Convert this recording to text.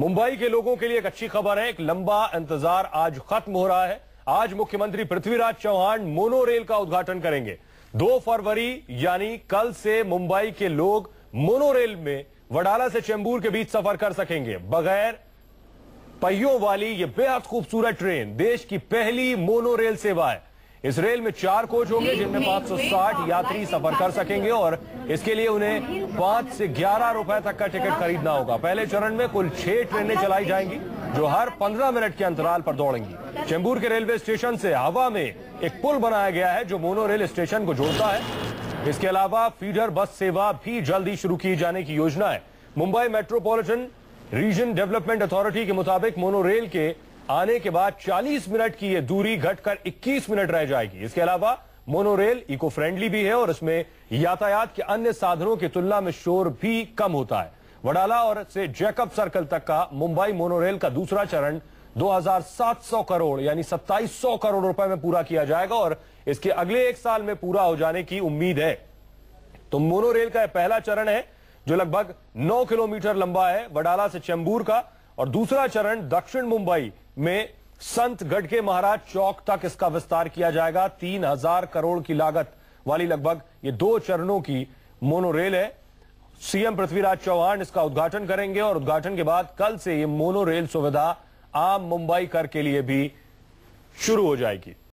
मुंबई के लोगों के लिए एक अच्छी खबर है एक लंबा इंतजार आज खत्म हो रहा है आज मुख्यमंत्री पृथ्वीराज चौहान मोनो रेल का उद्घाटन करेंगे दो फरवरी यानी कल से मुंबई के लोग मोनो रेल में वडाला से चेंबूर के बीच सफर कर सकेंगे बगैर पहियों वाली यह बेहद खूबसूरत ट्रेन देश की पहली मोनो रेल सेवा है इसराइल में चार कोच होंगे जिनमें 560 यात्री सफर कर सकेंगे और इसके लिए उन्हें 5 से 11 रुपए तक का टिकट खरीदना होगा पहले चरण में कुल छह ट्रेनें चलाई जाएंगी जो हर 15 मिनट के अंतराल पर दौड़ेंगी चेंबूर के रेलवे स्टेशन से हवा में एक पुल बनाया गया है जो मोनो रेल स्टेशन को जोड़ता है इसके अलावा फीडर बस सेवा भी जल्द ही शुरू किए जाने की योजना है Mumbai Metropolitan Region Development Authority के मुताबिक मोनो रेल के आने के बाद 40 मिनट की यह दूरी घटकर 21 मिनट रह जाएगी इसके अलावा मोनोरेल इको फ्रेंडली भी है और इसमें यातायात के अन्य साधनों की तुलना में शोर भी कम होता है वडाला और से जैकब सर्कल तक का मुंबई मोनोरेल का दूसरा चरण 2700 करोड़ यानी 2700 करोड़ रुपए में पूरा किया जाएगा और इसके अगले एक साल में पूरा हो जाने की उम्मीद है तो मोनोरेल का पहला चरण है जो लगभग 9 किलोमीटर लंबा है वडाला से चेंबूर का और दूसरा चरण दक्षिण मुंबई में संतगढ़ के महाराज चौक तक इसका विस्तार किया जाएगा तीन हजार करोड़ की लागत वाली लगभग ये दो चरणों की मोनोरेल है सीएम पृथ्वीराज चौहान इसका उद्घाटन करेंगे और उद्घाटन के बाद कल से ये मोनोरेल सुविधा आम मुंबई कर के लिए भी शुरू हो जाएगी